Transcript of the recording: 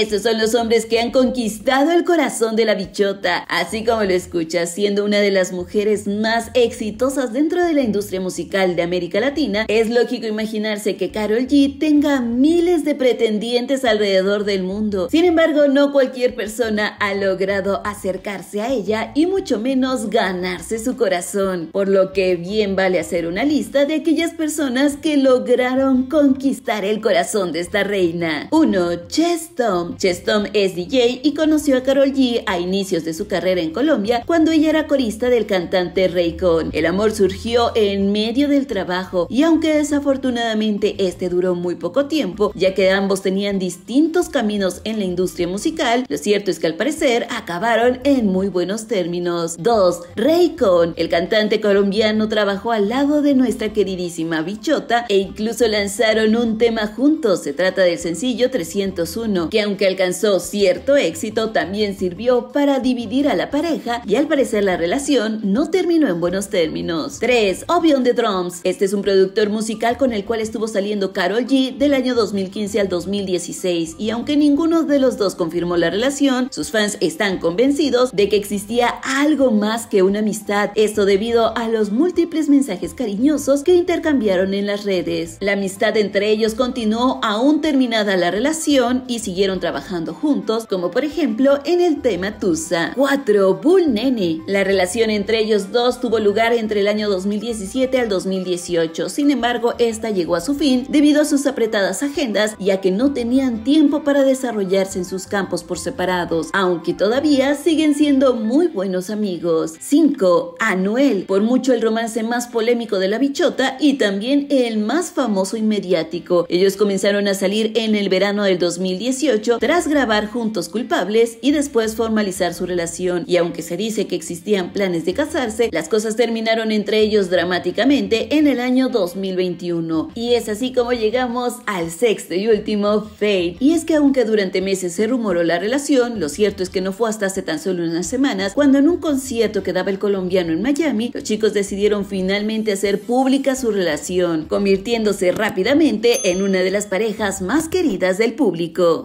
Estos son los hombres que han conquistado el corazón de la bichota, así como lo escucha, siendo una de las mujeres más exitosas dentro de la industria musical de América Latina, es lógico imaginarse que Carol G tenga miles de pretendientes alrededor del mundo. Sin embargo, no cualquier persona ha logrado acercarse a ella y mucho menos ganarse su corazón, por lo que bien vale hacer una lista de aquellas personas que lograron conquistar el corazón de esta reina. 1. Cheston Chestom. es DJ y conoció a Carol G a inicios de su carrera en Colombia cuando ella era corista del cantante Raycon. El amor surgió en medio del trabajo y aunque desafortunadamente este duró muy poco tiempo, ya que ambos tenían distintos caminos en la industria musical, lo cierto es que al parecer acabaron en muy buenos términos. 2. Raycon. El cantante colombiano trabajó al lado de nuestra queridísima Bichota e incluso lanzaron un tema juntos. Se trata del sencillo 301, que aunque alcanzó cierto éxito, también sirvió para dividir a la pareja y al parecer la relación no terminó en buenos términos. 3. Obion de Drums. Este es un productor musical con el cual estuvo saliendo Carol G del año 2015 al 2016 y aunque ninguno de los dos confirmó la relación, sus fans están convencidos de que existía algo más que una amistad, esto debido a los múltiples mensajes cariñosos que intercambiaron en las redes. La amistad entre ellos continuó aún terminada la relación y siguieron trabajando juntos, como por ejemplo en el tema Tusa. 4. Bull Nene. La relación entre ellos dos tuvo lugar entre el año 2017 al 2018. Sin embargo, esta llegó a su fin debido a sus apretadas agendas, ya que no tenían tiempo para desarrollarse en sus campos por separados, aunque todavía siguen siendo muy buenos amigos. 5. Anuel. Por mucho el romance más polémico de la bichota y también el más famoso y mediático. Ellos comenzaron a salir en el verano del 2018 tras grabar Juntos Culpables y después formalizar su relación. Y aunque se dice que existían planes de casarse, las cosas terminaron entre ellos dramáticamente en el año 2021. Y es así como llegamos al sexto y último Fate. Y es que aunque durante meses se rumoró la relación, lo cierto es que no fue hasta hace tan solo unas semanas cuando en un concierto que daba el colombiano en Miami, los chicos decidieron finalmente hacer pública su relación, convirtiéndose rápidamente en una de las parejas más queridas del público.